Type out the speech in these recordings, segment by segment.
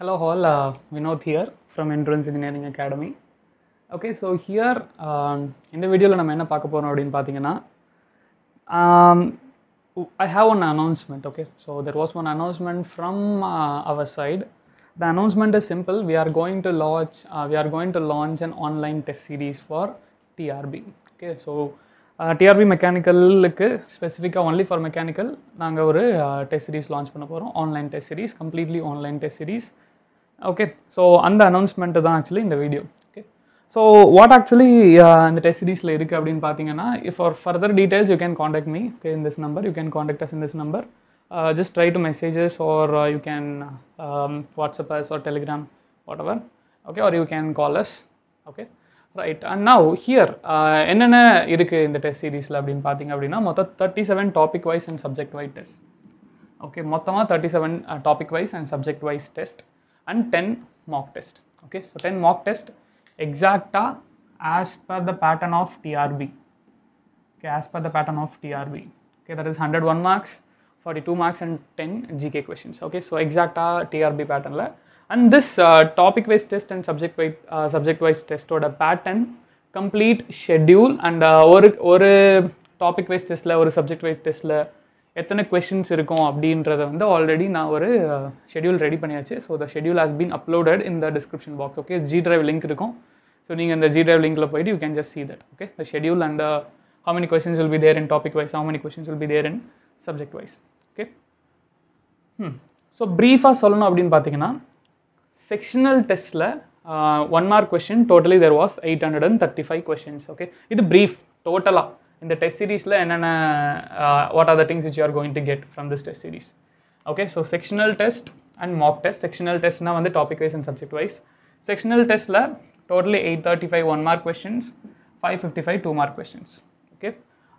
Hello all, Vinoth here from entrance engineering academy okay so here இந்த வீடியோவில் நம்ம என்ன பார்க்க போகிறோம் அப்படின்னு பார்த்தீங்கன்னா I have one announcement okay so there was one announcement from our side the announcement is simple we are going to launch we are going to launch and online test series for TRB okay so TRB மெக்கானிக்கலுக்கு ஸ்பெசிஃபிக்காக only for mechanical நாங்கள் ஒரு test series launch பண்ண போகிறோம் online test series completely online test series okay so அந்த announcement தான் actually இந்த video okay so what actually இந்த டெஸ்ட் சீரீஸில் இருக்குது அப்படின்னு பார்த்தீங்கன்னா if for further details you can contact me okay in this number you can contact us in this number just try to messages or you can WhatsApp us or Telegram whatever okay or you can call us okay right and now here என்னென்ன இருக்குது இந்த test சீரீஸில் அப்படின்னு பார்த்தீங்க அப்படின்னா மொத்தம் thirty seven topic wise and subject wise test okay மொத்தமாக thirty seven topic wise and subject wise test and 10 mock test okay so 10 mock test exacta as per the pattern of trb okay as per the pattern of trb okay that is 101 marks 42 marks and 10 gk questions okay so exacta trb pattern la and this uh, topic wise test and subject wise uh, subject wise test order pattern complete schedule and topic uh, ஒரு test la or subject wise test la. எத்தனை questions இருக்கும் அப்படின்றத வந்து already நான் ஒரு schedule ready பண்ணியாச்சு so the schedule has been uploaded இந்த description box okay G drive link இருக்கும் ஸோ நீங்கள் இந்த ஜி டிரைவ் லிங்கில் போயிட்டு you can just see that okay the schedule and how many questions will be there in topic wise how many questions will be there in subject wise okay hmm so ப்ரீஃபாக சொல்லணும் அப்படின்னு பார்த்தீங்கன்னா sectional டெஸ்ட்டில் one mark question totally there was eight hundred and thirty five questions okay இது brief டோட்டலாக இந்த test சீரீஸில் என்னென்ன what are the things which are going to get from this test series okay so sectional test and mock test sectional டெஸ்ட்னா வந்து topic wise and subject wise sectional டெஸ்ட்டில் totally eight thirty five one mark questions five fifty five two mark questions okay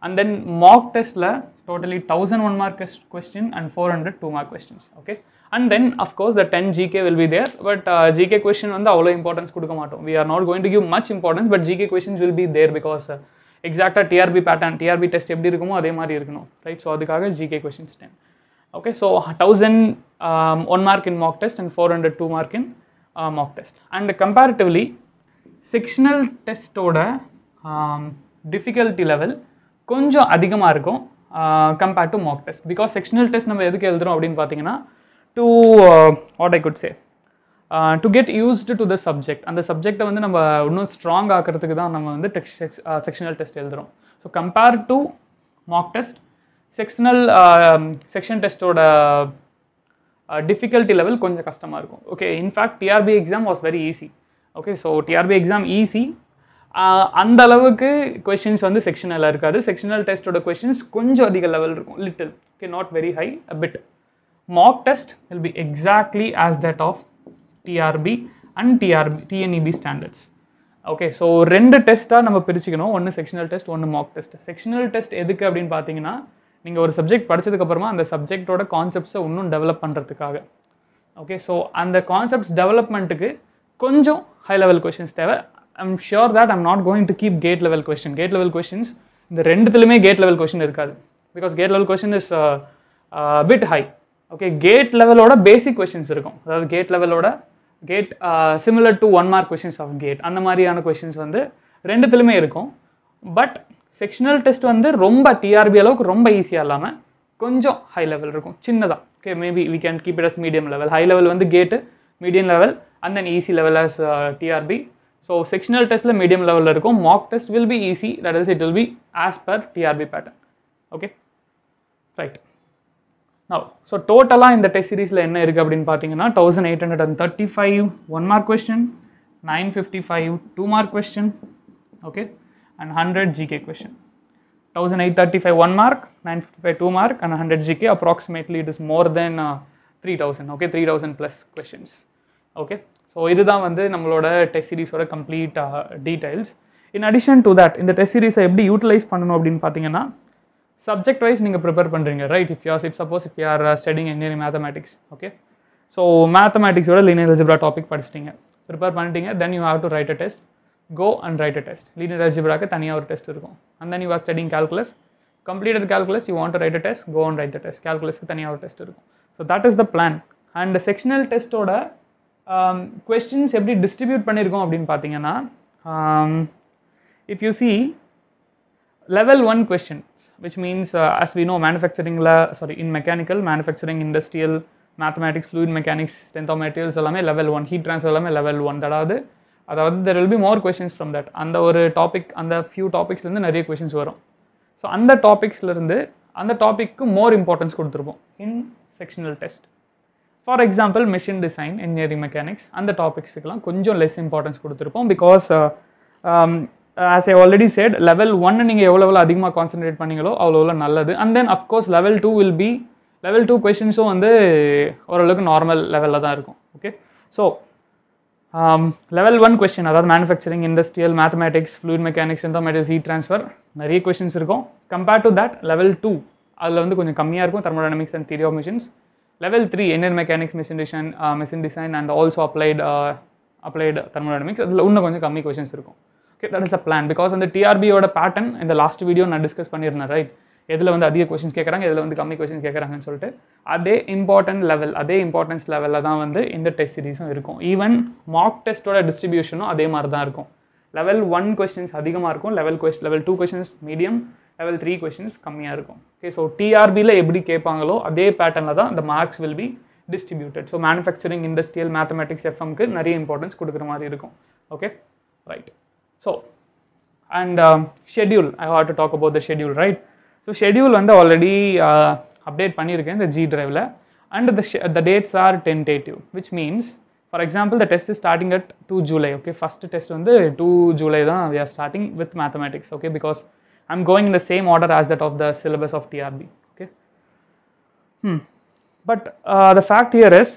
and then mock டெஸ்ட்டில் totally thousand one mark question and four hundred two mark questions okay and then of course the ten GK will be there but GK question வந்து அவ்வளோ importance கொடுக்க மாட்டோம் we are not going to give much importance but GK questions will be there because எக்ஸாக்டாக TRB pattern TRB test எப்படி இருக்குமோ அதே மாதிரி இருக்கணும் ரைட் ஸோ அதுக்காக GK questions ten okay so thousand one mark in mark test and four hundred two mark in mark test and comparatively sectional டெஸ்ட்டோட difficulty level கொஞ்சம் அதிகமாக இருக்கும் compared to mark test because sectional test நம்ம எதுக்கு எழுதுகிறோம் அப்படின்னு பார்த்தீங்கன்னா to what I could say to get used to the subject அந்த சப்ஜெக்டை வந்து நம்ம இன்னும் ஸ்ட்ராங் ஆக்கிறதுக்கு தான் நம்ம வந்து டெக்ஸ்ட் செக்ஷனல் டெஸ்ட் எழுதுகிறோம் so compare to mock test sectional section டெஸ்ட்டோட டிஃபிகல்ட்டி லெவல் கொஞ்சம் கஷ்டமாக இருக்கும் okay in fact TRB exam was very easy okay so TRB exam easy அந்த அளவுக்கு கொஷின்ஸ் வந்து செக்ஷனலாக இருக்காது செக்ஷனல் டெஸ்ட்டோட கொஷின்ஸ் கொஞ்சம் அதிக லெவல் இருக்கும் little okay not very high bit mock test will be exactly as that of TRB and TRB TNEB standards okay so ரெண்டு டெஸ்ட்டாக நம்ம பிரிச்சுக்கணும் ஒன்று செக்ஷனல் டெஸ்ட் ஒன்று மாக் டெஸ்ட் செக்ஷனல் டெஸ்ட் எதுக்கு அப்படின்னு பார்த்தீங்கன்னா நீங்கள் ஒரு சப்ஜெக்ட் படித்ததுக்கப்புறமா அந்த சப்ஜெக்டோட கான்செப்ட்ஸை இன்னும் டெவலப் பண்ணுறதுக்காக ஓகே ஸோ அந்த கான்செப்ட்ஸ் டெவலப்மெண்ட்டுக்கு கொஞ்சம் ஹை லெவல் கொஷின்ஸ் தேவை I'm sure that I'm not going to keep GATE level question GATE level questions இந்த ரெண்டுத்துலையுமே கேட் லெவல் கொஷின் இருக்காது because GATE level question is bit high okay GATE லெவலோட basic questions இருக்கும் அதாவது GATE லெவலோட GATE similar to one mark questions of GATE அந்த மாதிரியான questions வந்து ரெண்டுத்துலையுமே இருக்கும் பட் செக்ஷனல் டெஸ்ட் வந்து ரொம்ப டிஆர்பி அளவுக்கு ரொம்ப ஈஸியாக இல்லாமல் கொஞ்சம் ஹை லெவல் இருக்கும் சின்னதாக okay maybe we can keep it as medium level high level வந்து GATE medium level and then easy level as TRB so sectional டெஸ்ட்டில் மீடியம் லெவலில் இருக்கும் mock test will be easy that is it will be as per TRB pattern okay right now so டோட்டலாக இந்த test சீரீஸில் என்ன இருக்குது அப்படின்னு பார்த்தீங்கன்னா thousand eight hundred and thirty five one mark question nine fifty five two mark question okay and hundred GK question thousand eight thirty five one mark nine fifty five two mark and hundred GK approximately it is more then three thousand okay three thousand plus questions okay so இதுதான் வந்து நம்மளோட test சீரீஸோட complete details in addition to that இந்த test சீரீஸை எப்படி utilize பண்ணணும் அப்படின்னு பார்த்தீங்கன்னா சப்ஜெக்ட் வைஸ் நீங்கள் ப்ரிப்பேர் பண்ணுறீங்க right if you're if suppose if you're studying engineering mathematics okay so மேத்தமேட்டிக்ஸோட லீனியர் அல்ஜிப்ரா டாபிக் படிச்சிட்டிங்க ப்ரிப்பேர் பண்ணிட்டீங்க then you have to write a test go and write a test linear அல்ஜிப்ராக்கு தனியாக ஒரு test இருக்கும் and then you are studying calculus completed calculus you want to write a test go and write a test கால்குலஸ்க்கு தனியாக ஒரு test இருக்கும் so that is the plan and sectional டெஸ்ட்டோட questions எப்படி டிஸ்ட்ரிபியூட் பண்ணியிருக்கோம் அப்படின்னு பார்த்தீங்கன்னா if you see level one questions which means as we know மேனுஃபேக்சரிங்கில் sorry in mechanical manufacturing industrial mathematics fluid mechanics strength of materials எல்லாமே level one heat transfer எல்லாமே level one அதாவது அதாவது there will be more questions from that அந்த ஒரு topic அந்த few டாபிக்ஸ்லேருந்து நிறைய questions வரும் ஸோ அந்த டாபிக்ஸ்லேருந்து அந்த டாபிக்கு மோர் இம்பார்ட்டன்ஸ் கொடுத்துருப்போம் in sectional test for example machine design engineering mechanics அந்த டாபிக்ஸுக்கெலாம் கொஞ்சம் லெஸ் இம்பார்ட்டன்ஸ் கொடுத்துருப்போம் because as I already said level ஒன்று நீங்கள் எவ்வளோ எவ்வளோ அதிகமாக கான்சன்ட்ரேட் பண்ணீங்களோ அவ்வளோ எவ்வளோ நல்லது and then of course level two will be level two கொஷின்ஸும் வந்து ஓரளவுக்கு நார்மல் லெவலில் தான் இருக்கும் okay so level one question அதாவது manufacturing industrial mathematics fluid mechanics எந்தமேட்டிக்ஸ் ஹீட் ட்ரான்ஸ்ஃபர் நிறைய கொஷின்ஸ் இருக்கும் compared to that level two அதில் வந்து கொஞ்சம் கம்மியாக இருக்கும் thermodynamics and theory of machines level three engine mechanics machine design machine design and also applied applied thermodynamics அதில் இன்னும் கொஞ்சம் கம்மி கொஷின்ஸ் இருக்கும் okay that is a plan because அந்த டிஆர்பியோட பேட்டர்ன் இந்த லாஸ்ட் வீடியோ நான் டிஸ்கஸ் பண்ணியிருந்தேன் ரைட் எதில் வந்து அதிக கொஷின்ஸ் கேட்குறாங்க எதில் வந்து கம்மி கொஷின்ஸ் கேட்குறாங்கன்னு சொல்லிட்டு அதே இம்பார்ட்டன்ட் லெவல் அதே இம்பார்ட்டன்ஸ் லெவலில் தான் வந்து இந்த டெஸ்ட் சீரிஸும் இருக்கும் ஈவன் மார்க் டெஸ்ட்டோட டிஸ்ட்ரிபியூஷனும் அதே மாதிரி தான் இருக்கும் லெவல் ஒன் கொஷின்ஸ் அதிகமாக இருக்கும் லெவல் கொஸ் level two questions medium level three questions கம்மியாக இருக்கும் ஓகே ஸோ டிஆர்பியில் எப்படி கேட்பாங்களோ அதே பேட்டர்னில் தான் இந்த marks will be distributed so manufacturing industrial mathematics எஃப்எம்க்கு நிறைய இம்பார்ட்டன்ஸ் கொடுக்குற மாதிரி இருக்கும் okay right So, and um, schedule, I have to talk about the schedule, right? So, schedule வந்து already uh, update again the G drive la. and the, the dates are tentative, which means for example, the test is starting at 2 July, okay? First test on the 2 July, தான் we are starting with mathematics, okay? Because I'm going in the same order as that of the syllabus of TRB, okay? Hmm. But uh, the fact here is,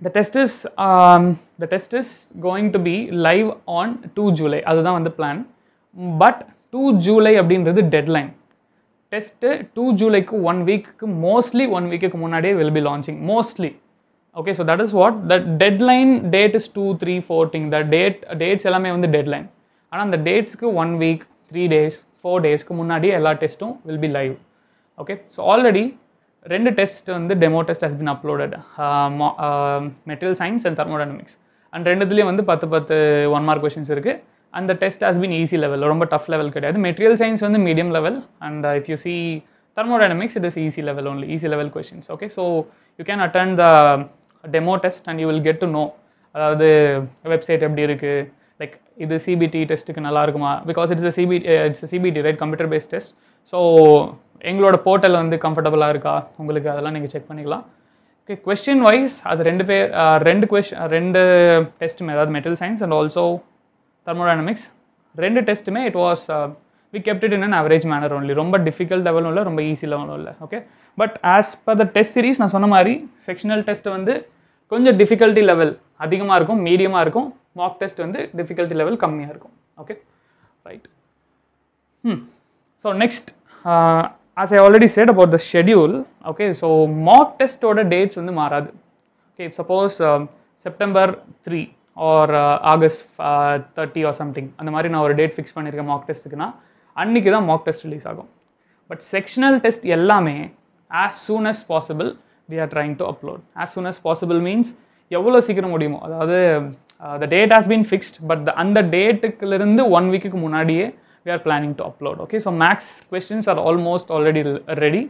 the test is um, the test is going to be live on two July அதுதான் வந்து plan but two July அப்படின்றது deadline test two ஜூலைக்கு one வீக்குக்கு mostly one வீக்குக்கு முன்னாடியே will be launching mostly okay so that is what the deadline date is two three fourteen the date dates எல்லாமே வந்து deadline ஆனால் அந்த டேட்ஸ்க்கு one week three days four டேஸ்க்கு முன்னாடியே எல்லா டெஸ்ட்டும் will be live okay so already ரெண்டு டெஸ்ட் வந்து demo test has bin uploaded material science and thermodynamics and ரெண்டுத்துலேயும் வந்து பத்து பத்து ஒன் மார்க் கொஷின்ஸ் இருக்குது அந்த test has been easy level ரொம்ப டஃப் லெவல் கிடையாது மெட்டீரியல் சயின்ஸ் வந்து medium level and if you see thermodynamics it is easy level only easy level questions okay so you can attend the demo test and you will get to know அதாவது website எப்படி இருக்குது like இது CBT டெஸ்ட்டுக்கு நல்லா இருக்குமா because it's CB it's CBT right computer based test so எங்களோட portal வந்து கம்ஃபர்டபுளாக இருக்கா உங்களுக்கு அதெல்லாம் நீங்கள் செக் பண்ணிக்கலாம் ஓகே கொஸ்டின் வைஸ் அது ரெண்டு பேர் ரெண்டு கொஷின் ரெண்டு டெஸ்ட்டுமே அதாவது metal science and also thermodynamics ரெண்டு டெஸ்ட்டுமே it was we kept it in an average manner only ரொம்ப டிஃபிகல்ட் லெவலும் இல்லை ரொம்ப ஈஸி லெவலும் இல்லை okay but as per the test series நான் சொன்ன மாதிரி செக்ஷனல் டெஸ்ட் வந்து கொஞ்சம் டிஃபிகல்ட்டி லெவல் அதிகமாக இருக்கும் மீடியமாக இருக்கும் மார்க் டெஸ்ட் வந்து டிஃபிகல்ட்டி லெவல் கம்மியாக இருக்கும் okay right hmm so next as I already said about the schedule okay so mock டெஸ்ட்டோட டேட்ஸ் வந்து மாறாது okay suppose September three or August thirty or something அந்த மாதிரி நான் ஒரு டேட் ஃபிக்ஸ் பண்ணியிருக்கேன் மாக் டெஸ்ட்டுக்குன்னா அன்றைக்கி தான் மாக் டெஸ்ட் ரிலீஸ் ஆகும் பட் செக்ஷனல் டெஸ்ட் எல்லாமே as soon as possible we are trying to upload as soon as possible means எவ்வளோ சீக்கிரம் முடியுமோ அதாவது the date has been fixed but அந்த டேட்டுக்குலேருந்து ஒன் வீக்குக்கு முன்னாடியே we are planning to upload okay so max questions are almost already ready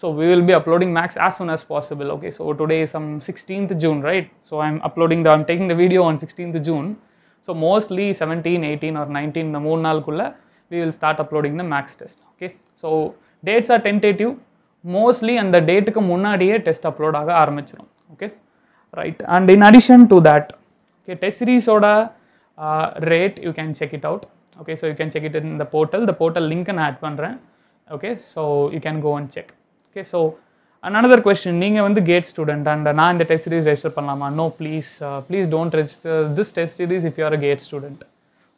so we will be uploading max as soon as possible okay so today is um, some 16th june right so i'm uploading the i'm taking the video on 16th june so mostly 17 18 or 19 the moon kulla we will start uploading the max test okay so dates are tentative mostly the date, அந்த test upload test upload ஆக ஆரம்பிச்சிடும் okay right and in addition to that okay test சீரீஸோட rate you can check it out. okay so you can check it in the portal the portal link and add பண்ணுறேன் okay so you can go and check okay so another question நீங்கள் வந்து gate student and நான் இந்த test series register பண்ணலாமா no please please don't register this test series if you're a GATE student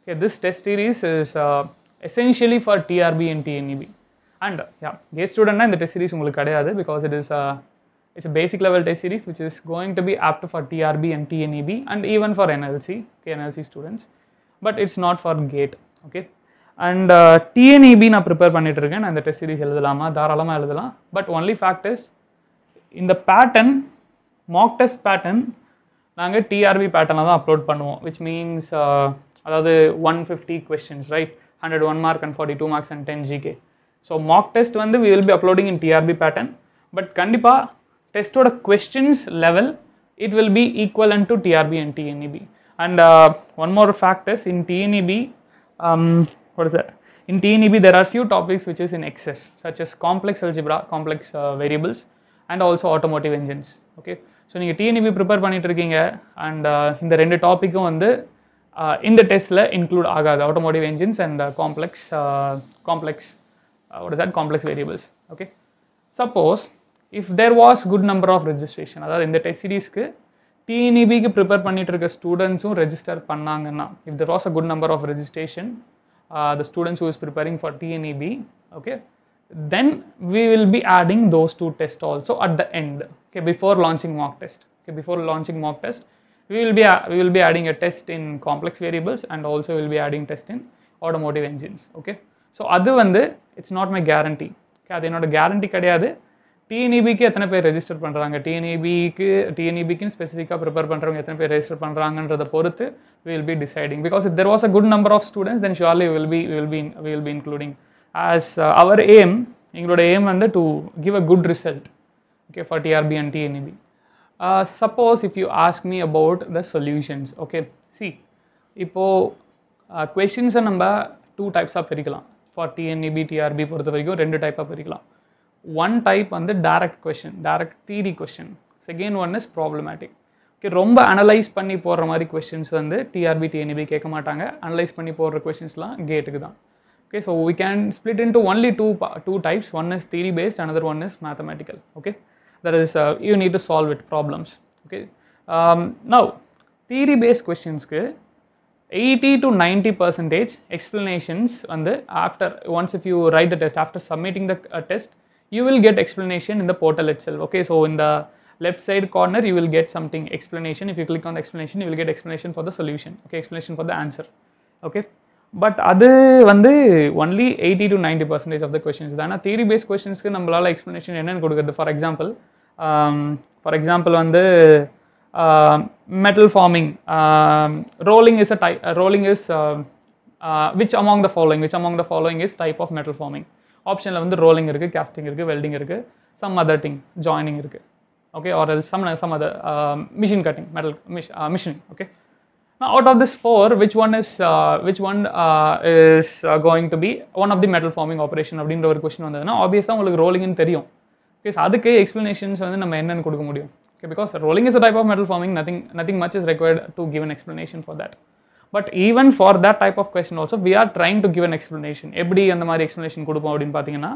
okay this test series is uh, essentially for TRB and TNEB and uh, yeah gate student இந்த test series உங்களுக்கு கிடையாது because it is a it's a basic level test series which is going to be apt for TRB and TNEB and even for NLC okay, NLC students but it's not for gate okay and TNEB நான் prepare பண்ணிட்டு இருக்கேன் நான் இந்த test series எழுதலாமா தாராளமாக எழுதலாம் but only fact is இந்த pattern mock test pattern நாங்கள் டிஆர்பி பேட்டனில் தான் அப்லோட் பண்ணுவோம் விச் மீன்ஸ் uh, அதாவது one fifty questions right hundred one mark and forty two marks and ten GK so mock test வந்து we will be uploading in TRB pattern but கண்டிப்பாக டெஸ்ட்டோட questions level it will B equal and to TRB and TNEB and one more factors in TNEB um, what is that? In TNEB, there are few topics which is in excess, such as complex algebra, complex uh, variables, and also automotive engines okay so நீங்கள் TNEB prepare பண்ணிகிட்டு இருக்கீங்க and uh, இந்த ரெண்டு டாப்பிக்கும் வந்து uh, இந்த டெஸ்ட்டில் include ஆகாது automotive engines and complex complex what that complex variables okay suppose if there was good number of registration அதாவது இந்த டெஸ்ட் சீரீஸ்க்கு டிஎன்இபிக்கு ப்ரிப்பேர் பண்ணிகிட்டு இருக்க ஸ்டூடெண்ட்ஸும் ரெஜிஸ்டர் பண்ணாங்கன்னா if there was a good number of registration the students who is preparing for TNEB okay then we will be adding those two test also at the end okay before launching mark test okay before launching mock test we will be uh, we will be adding a test in complex variables and also we'll be adding test in automotive engines okay so அது வந்து it's not my guarantee okay அது என்னோட guarantee கிடையாது டிஎன்இபிக்கு e எத்தனை பேர் register பண்ணுறாங்க டிஎன்இபிக்கு e டிஎன்இபிக்குன்னு e ஸ்பெசிஃபிக்காக ப்ரிப்பேர் பண்ணுறவங்க எத்தனை பேர் ரெஜிஸ்டர் பண்ணுறாங்கன்றதை பொறுத்து will be deciding because it there was a good number of students then surely will be will be will be including as our aim எங்களோட எய்ம் வந்து to give a good result okay for TRB and TNEB suppose if you ask me about the solutions okay see இப்போது கொஷின்ஸை நம்ம two டைப்ஸாக பிரிக்கலாம் for TNEB TRP பொறுத்த வரைக்கும் ரெண்டு டைப்பாக பிரிக்கலாம் ஒன் டைப் வந்து direct question direct theory question second one is problematic okay ரொம்ப அனலைஸ் பண்ணி போடுற மாதிரி கொஷின்ஸ் வந்து டிஆர்பி டிஎன்இபி e கேட்க மாட்டாங்க அனலைஸ் பண்ணி போடுற கொஷின்ஸ்லாம் கேட்டுக்கு தான் okay so we can split to only two two types one is theory based another one is mathematical okay that is you need to solve it problems okay now theory based கொஷின்ஸ்க்கு eighty to ninety percentage explanations வந்து after once if you write the test after submitting the test you will get explanation in the portal itself okay so in the left side corner you will get something explanation if you click on the explanation you will get explanation for the solution okay explanation for the answer okay but அது வந்து only eighty to ninety percentage of the questions தான் ஆனால் theory base கொஷின்ஸ்க்கு நம்மளால் எக்ஸ்ப்ளனேஷன் என்னென்னு கொடுக்குறது for example for example வந்து metal forming rolling is a die rolling is which among the following which among the following is type of metal forming ஆப்ஷனில் வந்து ரோலிங் இருக்குது கேஸ்டிங் இருக்குது வெல்டிங் இருக்குது சம் அதர் திங் ஜாயினிங் இருக்குது okay or else some some other machine cutting metal மிஷ் machining okay நான் out of this four which one is which one is going to be one of the one forming operation uh, uh, uh, அப்படின்ற ஒரு question வந்ததுன்னா ஆப்வியஸாக உங்களுக்கு ரோலிங்னு தெரியும் okay அதுக்கு explanations வந்து நம்ம என்னென்னு கொடுக்க முடியும் okay because rolling is a type of metal forming nothing nothing much is required to give an explanation for that but even for that type of question also we are trying to give an explanation எப்படி அந்த மாதிரி explanation கொடுப்போம் அப்படின்னு பார்த்தீங்கன்னா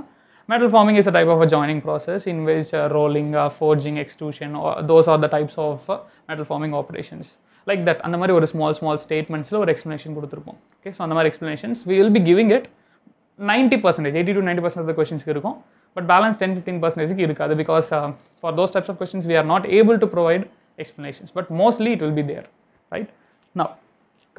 metal forming is a type of a joining process in which uh, rolling, uh, forging, extrusion, or those are the types of uh, metal forming operations. Like that, அந்த மாதிரி ஒரு small small ஸ்டேட்மெண்ட்ஸில் ஒரு explanation கொடுத்துருப்போம் okay so அந்த மாதிரி explanations we will be giving it ninety percentage eighty to ninety percent of the கொஸ்டின்ஸ்க்கு இருக்கும் but balance ten fifteen பர்சன்டேஜ்க்கு இருக்காது because for those types of questions we are not able to provide explanations but mostly it will be there right now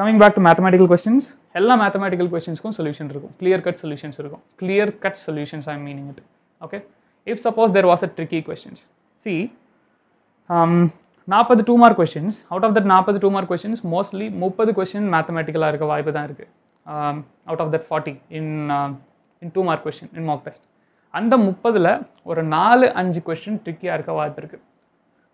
coming back to mathematical questions எல்லா mathematical கொஸ்டின்ஸ்க்கும் solution இருக்கும் clear cut solutions இருக்கும் clear cut solutions I meaning it okay if suppose there was a tricky questions சி நாற்பது two mark questions out of that நாற்பது two mark questions mostly முப்பது question மேத்தமெட்டிக்கலாக இருக்க வாய்ப்பு தான் இருக்குது out of that forty in in two mark question in mark test அந்த முப்பதில் ஒரு நாலு அஞ்சு கொஸ்டின் ட்ரிக்கியாக இருக்க வாய்ப்பு இருக்குது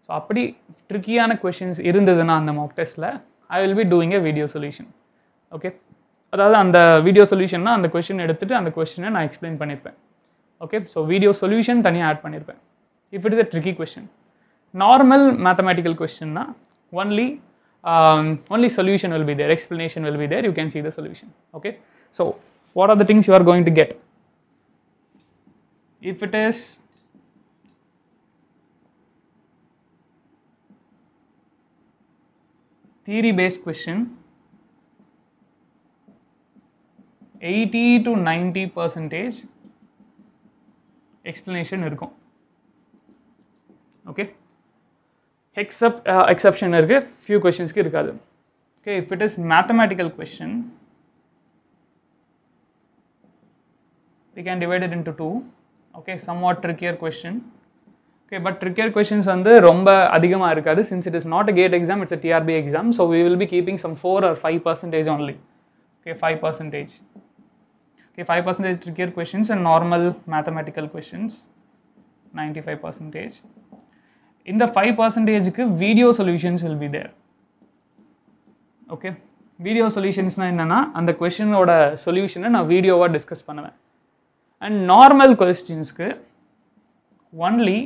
ஸோ அப்படி ட்ரிக்கியான கொஷின்ஸ் இருந்ததுன்னா அந்த மார்க் டெஸ்ட்டில் I will be doing a video solution okay அதாவது அந்த வீடியோ சொல்யூஷன்னா அந்த கொஷின் எடுத்துகிட்டு அந்த கொஷினை நான் எக்ஸ்பிளைன் பண்ணியிருப்பேன் ஓகே ஸோ வீடியோ சொல்யூஷன் தனியாக ஆட் பண்ணியிருப்பேன் if it is a tricky question normal mathematical கொஷின்னா only only solution will be there explanation will be there you can see the solution okay so what are the things you are going to get if it is theory based question 80 to 90 percentage explanation இருக்கும் okay except uh, exception irukku few questions க்கு irukadu okay if it is mathematical question we can divide it into two okay somewhat trickier question okay but trickier questions வந்து ரொம்ப அதிகமாக இருக்காது since it is not a GATE exam it's a TRB exam so we will be keeping some four or five percentage only okay five percentage okay five percentage trickier questions and normal mathematical questions ninety five percentage இந்த five பர்சன்டேஜுக்கு video solutions will be there okay video சொல்யூஷன்ஸ்னால் என்னென்னா அந்த கொஷினோட சொல்யூஷனை நான் வீடியோவாக discuss பண்ணுவேன் and normal கொஸ்டின்ஸ்க்கு only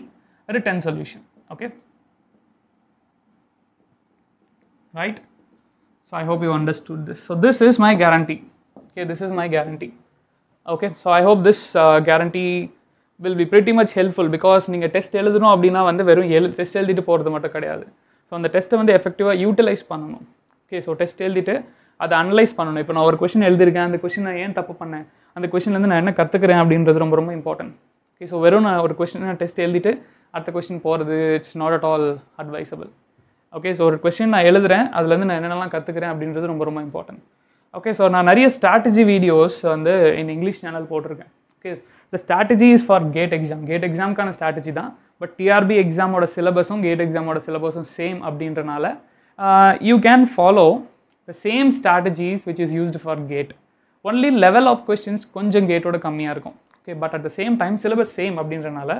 written solution okay right so i hope you understood this so this is my guarantee okay this is my guarantee okay so i hope this uh, guarantee will be pretty much helpful because நீங்கள் test எழுதணும் அப்படின்னா வந்து வெறும் எழு test எழுதிட்டு போகிறது மட்டும் கிடையாது ஸோ அந்த டெஸ்ட்டை வந்து எஃபெக்டிவாக யூட்டிலைஸ் பண்ணணும் ஓகே ஸோ டெஸ்ட் எழுதிட்டு அதை அனலைஸ் பண்ணணும் இப்போ நான் ஒரு கொஷின் எழுதியிருக்கேன் அந்த கொஷின் நான் ஏன் தப்பு பண்ணேன் அந்த கொஷின்லேருந்து நான் என்ன கற்றுக்கிறேன் அப்படின்றது ரொம்ப ரொம்ப இம்பார்ட்டன்ட் ஓகே ஸோ வெறும் நான் ஒரு கொஷின் டெஸ்ட் எழுதிட்டு அடுத்த கொஷின் போகிறது it's not at all advisable okay so ஒரு கொஷின் நான் எழுதுகிறேன் அதுலேருந்து நான் என்னென்னலாம் கற்றுக்கிறேன் அப்படின்றது ரொம்ப ரொம்ப இம்பார்ட்டன்ட் ஓகே ஸோ நான் நிறைய ஸ்ட்ராட்டஜி வீடியோஸ் வந்து என் இங்கிலீஷ் சேனல் போட்டிருக்கேன் okay the strategy is for GATE exam GATE எக்ஸாமுக்கான ஸ்ட்ராட்டஜி தான் பட் டிஆர்பி எக்ஸாமோட சிலபஸும் கேட் எக்ஸாமோட சிலபஸும் சேம் அப்படின்றனால you can follow the same strategies which is used for GATE only level of questions கொஞ்சம் கேட்டோட கம்மியாக இருக்கும் okay but at the same time syllabus same அப்படின்றனால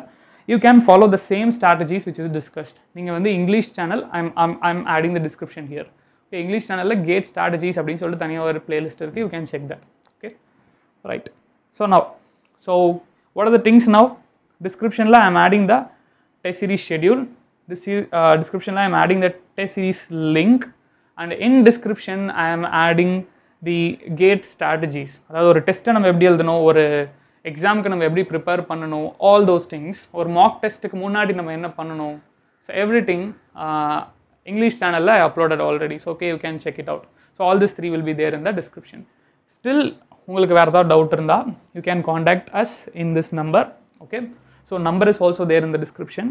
you can follow the same strategies which is discussed. You can the English channel, I am I'm, I'm adding the description here. English channel, like gate strategies, playlist you can check that. Okay, right. So now, so what are the things now? Description, I am adding the test series schedule. This is, uh, description, I am adding the test series link. And in description, I am adding the gate strategies. That is, test test, we have to know. எக்ஸாமுக்கு நம்ம எப்படி prepare பண்ணணும் all those things ஒரு mock டெஸ்ட்டுக்கு முன்னாடி நம்ம என்ன பண்ணணும் ஸோ எவ்ரி திங் இங்கிலீஷ் சேனலில் I uploaded already so okay you can check it out so all this three will be there in the description still உங்களுக்கு வேறு ஏதாவது டவுட் இருந்தால் you can contact us in this number okay so number is also there in the description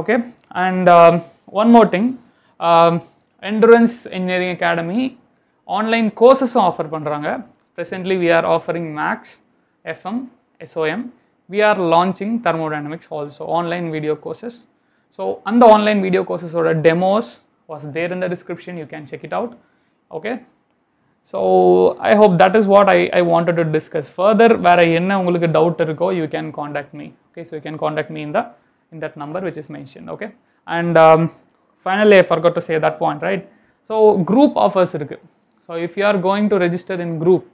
okay and one more thing entrance engineering academy online கோர்சஸும் offer பண்ணுறாங்க presently we are offering maths FM, SOM. We are launching thermodynamics also online video courses. So on the online video courses or demos was there in the description. You can check it out. Okay. So I hope that is what I, I wanted to discuss further. Where வேற என்ன உங்களுக்கு doubt go. you can contact me. Okay, so you can contact me in the in that number which is mentioned. Okay, and um, finally I forgot to say that point, right? So group offers So if you are going to register in group,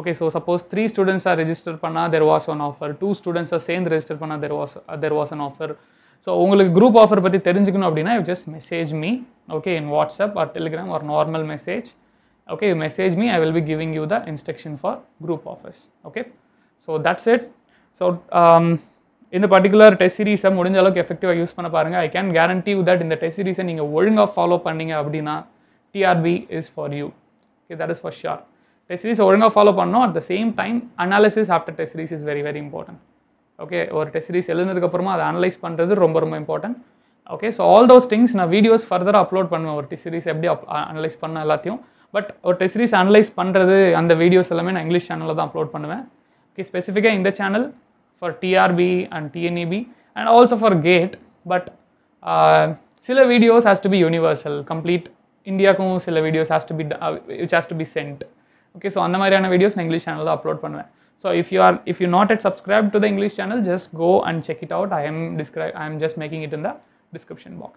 okay so suppose three ஸ்டூடெண்ட்ஸாக register பண்ணால் there was one offer two ஸ்டூடெண்ட்ஸாக சேர்ந்து register பண்ணால் there was there was an offer so உங்களுக்கு group offer பற்றி தெரிஞ்சுக்கணும் அப்படின்னா you just message me okay in WhatsApp or Telegram or normal message okay you message me I will be giving you the instruction for group offers okay so that's it so இந்த particular test சீரீஸை முடிஞ்ச அளவுக்கு எஃபெக்டிவாக use பண்ண பாருங்கள் I can guarantee you that இந்த test சீரீஸை நீங்கள் ஒழுங்காக ஃபாலோ பண்ணீங்க அப்படின்னா TRB is for you okay that is for sure test series ஒழுங்காக ஃபாலோ பண்ணோம் at the same time analysis after test series is very very important okay ஒரு test series எழுதுனதுக்கப்புறமா அதை அனலைஸ் பண்ணுறது ரொம்ப ரொம்ப important okay so all those things நான் videos ஃபர்தராக அப்லோட் பண்ணுவேன் ஒரு டெஸ்ட் சீரிஸ் எப்படி அனலைஸ் uh, பண்ண எல்லாத்தையும் பட் ஒரு டெஸ்ட் சீரிஸ் அனலைஸ் பண்ணுறது அந்த வீடியோஸ் எல்லாமே நான் இங்கிலீஷ் சேனலில் தான் அப்லோட் பண்ணுவேன் ஓகே ஸ்பெசிஃபிக்காக இந்த channel for TRB and TNEB and also for GATE but சில videos has to be universal complete இந்தியாவுக்கும் சில videos has to be which has to be sent okay so andha mariyana videos na english channel I upload pannuven so if you are if you are not yet subscribed to the english channel just go and check it out i am describe i am just making it in the description box